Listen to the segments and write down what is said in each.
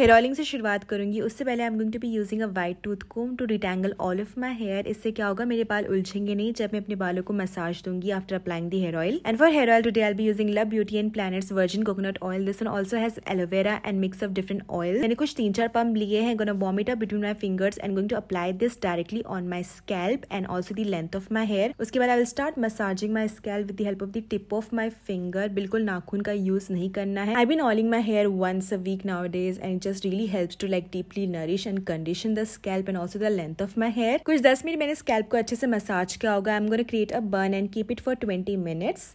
Hair oiling से शुरुआत करूंगी उससे पहले I am going to be using a wide tooth comb to detangle all of my hair इससे क्या होगा मेरे बाल उलझेंगे नहीं जब मैं अपने बालों को मसाज दूंगी after applying the hair oil and for hair oil today I be using Love Beauty and Planet's virgin coconut oil this one also has aloe vera and mix of different oil मैंने कुछ तीन चार pump लिए हैं gonna warm it up between my fingers and going to apply this directly on my scalp and also the length of my hair उसके बाद I will start massaging my scalp with the help of the tip of my finger बिल्कुल नाखून का use नहीं करना है I been oiling my hair once a week nowadays and just really helps to like deeply nourish and condition the scalp and also the length of my hair कुछ 10 minute मैंने scalp को अच्छे से massage किया होगा I am gonna create a bun and keep it for 20 minutes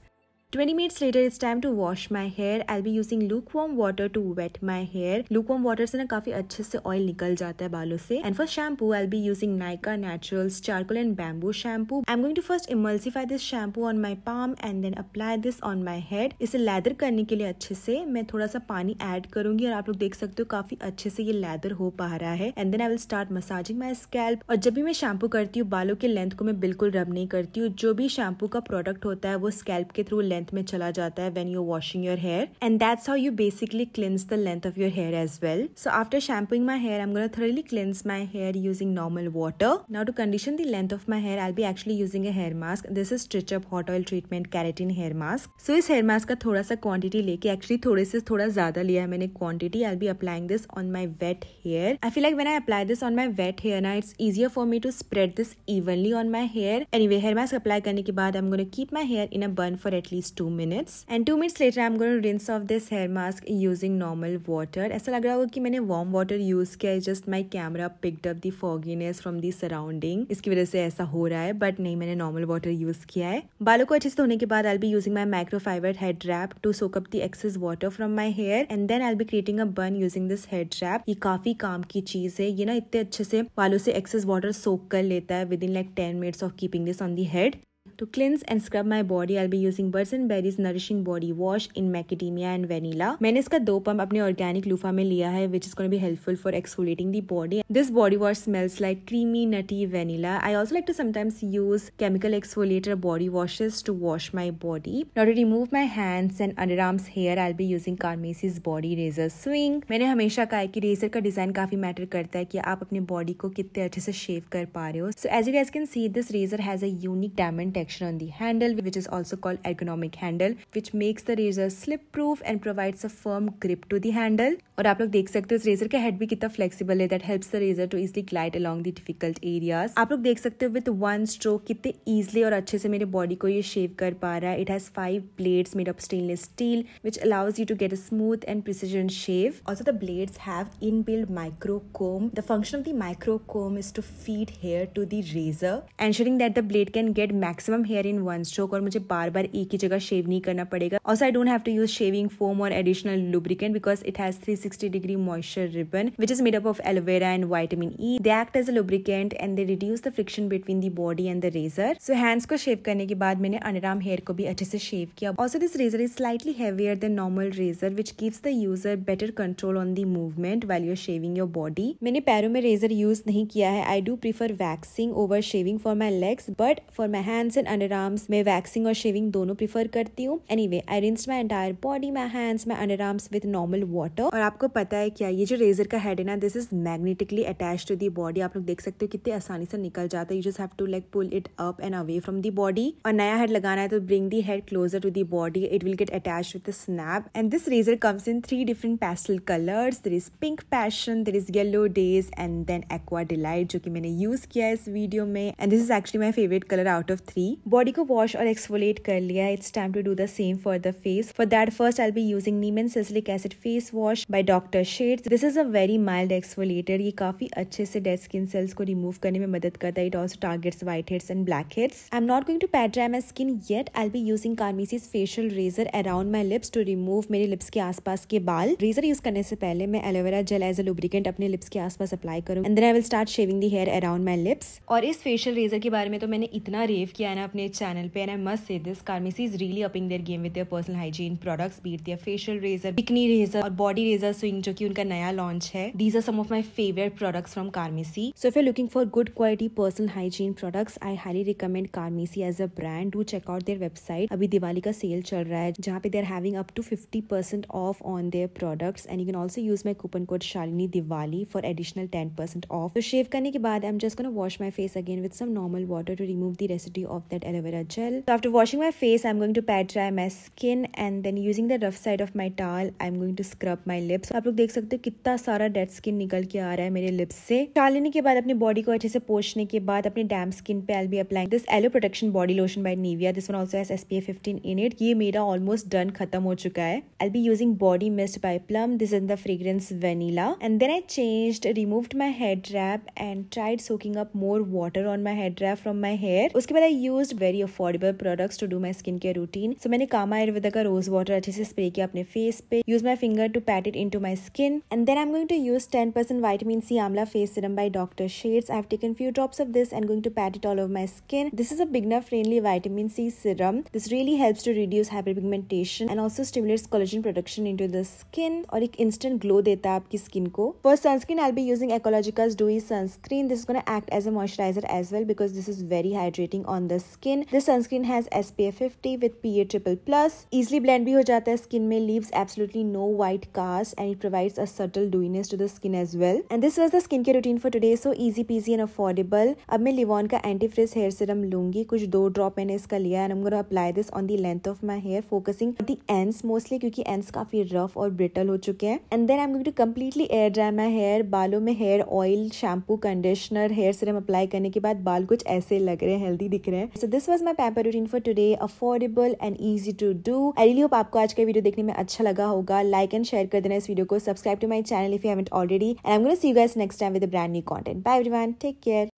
20 minutes later it's time to wash my hair I'll be using lukewarm water to wet my hair lukewarm water se na kafi acche se oil nikal jata hai baalon se and for shampoo I'll be using nika Naturals charcoal and bamboo shampoo I'm going to first emulsify this shampoo on my palm and then apply this on my head ise lather karne ke liye acche se main thoda sa pani add karungi aur aap log dekh sakte ho kafi acche se ye lather ho pa raha hai and then i will start massaging my scalp aur jab bhi main shampoo karti hu baalon ke length ko main bilkul rub nahi karti hu jo bhi shampoo ka product hota hai wo scalp ke through length length में चला जाता है when you washing your hair and that's how you basically cleanse the length of your hair as well so after shampooing my hair am gonna thoroughly cleanse my hair using normal water now to condition the length of my hair I be actually using a hair mask this is stretch up hot oil treatment keratin hair mask so इस hair mask का थोड़ा सा quantity लेके actually थोड़े से थोड़ा ज्यादा लिया है मैंने quantity I'll be applying this on my wet hair I feel like when I apply this on my wet hair ना it's easier for me to spread this evenly on my hair anyway hair mask apply करने के बाद I am gonna keep my hair in a bun for at least least two minutes. And two minutes later, I'm going to rinse off this hair mask using normal water. ऐसा लग रहा होगा कि मैंने warm water use किया है just my camera picked up the fogginess from the surrounding. इसकी वजह से ऐसा हो रहा है but नहीं मैंने normal water use किया है बालों को अच्छे से धोने के बाद I'll be using my microfiber head wrap to soak up the excess water from my hair and then I'll be creating a bun using this head wrap. ये काफी काम की चीज है ये ना इतने अच्छे से बालों से excess water soak कर लेता है within like 10 minutes of keeping this on the head. To cleanse and scrub my body I be using burrs and berries nourishing body wash in Macadamia and Vanilla. मैंने इसका दो pump अपने organic loofah में लिया है which is gonna be helpful for exfoliating the body this body wash smells like creamy nutty vanilla I also like to sometimes use chemical exfoliator body washes to wash my body now to remove my hands and under arms hair I be using Carmesi body razor swing मैंने हमेशा कहा कि razor का design काफी matter करता है कि आप अपने बॉडी को कितने अच्छे से शेव कर पा रहे हो so as you guess can see this razor has a unique diamond on the handle which is also called ergonomic handle which makes the razor slip proof and provides a firm grip to the handle और आप लोग देख सकते हो इस razor का head भी कितना फ्लेक्सिबल है that helps the razor to easily glide along the difficult areas आप लोग देख सकते हो विद वन स्ट्रोक कितने ईजिली और अच्छे से मेरे बॉडी को ये शेव कर पा रहा है it has five blades made of stainless steel which allows you to get a smooth and precision shave also the blades have in build micro comb the function of the micro comb is to feed hair to the razor ensuring that the blade can get maximum maximum hair in one stroke और मुझे बार बार एक ही जगह शेव नहीं करना पड़ेगा also I don't have to use shaving foam और additional lubricant because it has 360 degree moisture ribbon which is made up of aloe vera and vitamin E they act as a lubricant and they reduce the friction between the body and the razor so hands को shave करने के बाद मैंने अनराम hair को भी अच्छे से shave किया also this razor is slightly heavier than normal razor which gives the user better control on the movement well you're shaving your body मैंने पैरों में रेजर यूज नहीं किया है I do prefer waxing over shaving for my legs but for my hands and and under arms मैं waxing और shaving दोनों prefer करती हूँ anyway I rinse my entire body my hands my under arms with normal water और आपको पता है क्या ये जो रेजर का हेड है ना this is magnetically attach to the body आप लोग देख सकते हो कितने आसानी से निकल जाता है you just have to like pull it up and away from the body और नया हेड लगाना है तो bring the head closer to the body it will get attach with snap and this razor comes in three different pastel colours there is pink passion there is yellow days and then aqua delight जो कि मैंने use किया है इस video में and this is actually my favourite colour out of three body को wash और exfoliate कर लिया it's time to do the same for the face for that first I be using neem and salicylic acid face wash by doctor Sheth's this is a very mild exfoliator ये काफी अच्छे से dead skin cells को remove करने में मदद करता है it also targets white heads and black heads I am not going to PAT dry my skin yet I be using Carmesi's facial razor around my lips to remove मेरे lips के आसपास के बाल रेजर यूज करने से पहले मैं aloe vera gel as a lubricant अपने लिप्स के आसपास अप्लाई करूँ and then I will start shaving the hair around my lips और इस फेशियल रेजर के बारे में तो मैंने इतना रेव किया है ना अपने चैनल पे and must say this Carmesi is really upping their game with personal hygiene products be it their facial razor bikini razor और बॉडी रेजर स्विंग जो कि उनका नया लॉन्च है these are some of my favourite products from Carmesi so if you looking for good quality personal hygiene products I highly recommend Carmesi as a brand do check out their website अभी दिवाली का sale चल रहा है जहाँ पे they're having up to fifty percent off on their products and you can also use my coupon code Shalini Diwali for additional ten percent off तो shave करने के बाद I am just gonna wash my face again with some normal water to remove the recipe of the that aloe vera gel. So after washing my face, I'm going to pat dry my skin and then using the rough side of my towel, I'm going to scrub my lips. आप लोग देख सकते हो कितना सारा dead skin निकल के आ रहा है मेरे लिप्स से चाल लेने के बाद अपने बॉडी को अच्छे से पोछने के बाद अपने डैम स्किन पे I be applying this aloe protection body lotion by Nivea this one also S S P fifteen in it ये मेरा ऑलमोस्ट डन खत्म हो चुका है I be using body mist by Plum this in the fragrance vanilla and then I change removed my head wrap and tried soaking up more water on my head wrap from my hair उसके बाद I use very affordable products to do my skin care routine so मैंने काम आयुर्वेदा का rose water अच्छे से spray किया अपने face पे use my finger to pat it into my skin and then I'm going to use ten percent vitamin C amla face serum by doctor Sheth's I have taken few drops of this and going to pat it all of my skin this is a friendly vitamin C serum this really helps to reduce hyperpigmentation and also stimulates collagen production into the skin और एक instant glow देता है आपकी skin को first sunscreen I be using ecological do dewy sunscreen this is act as a moisturiser as well because this is very hydrating on the skin this sunscreen has S P F fifty with P A triple plus easily blend भी हो जाता है skin में leaves absolutely no white cast and it provides a subtle dewiness to the skin as well and this was the skin care routine for today so easy peasy and affordable अब मैं लिवॉन का anti fridge hair serum लूंगी कुछ दो drop मैंने इसका लिया and gonna apply this on the length of my hair focusing the ends mostly क्योंकि एंड्स काफी रफ और ब्रिटल हो चुके हैं and then I am going to completely air dry my hair बालों में hair oil shampoo conditioner hair serum apply करने के बाद बाल कुछ ऐसे लग रहे हैं हेल्दी दिख रहे हैं so this was my pamper routine for today affordable and easy to do I really hope आपको आज का वीडियो देखने में अच्छा लगा होगा लाइक एंड शेयर कर देना इस वीडियो को subscribe to my channel if you haven't already and I am gonna see you next time with brand new content bye everyone take care